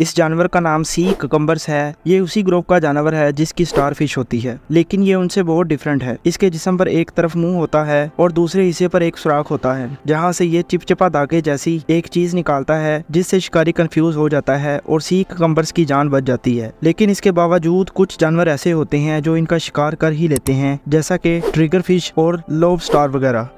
इस जानवर का नाम सी ककम्बर्स है ये उसी ग्रुप का जानवर है जिसकी स्टार फिश होती है लेकिन ये उनसे बहुत डिफरेंट है इसके जिसम पर एक तरफ मुंह होता है और दूसरे हिस्से पर एक सुराख होता है जहाँ से ये चिपचिपा धागे जैसी एक चीज निकालता है जिससे शिकारी कंफ्यूज हो जाता है और सी ककम्बर्स की जान बच जाती है लेकिन इसके बावजूद कुछ जानवर ऐसे होते हैं जो इनका शिकार कर ही लेते हैं जैसा की ट्रिगर फिश और लोव स्टार वगैरह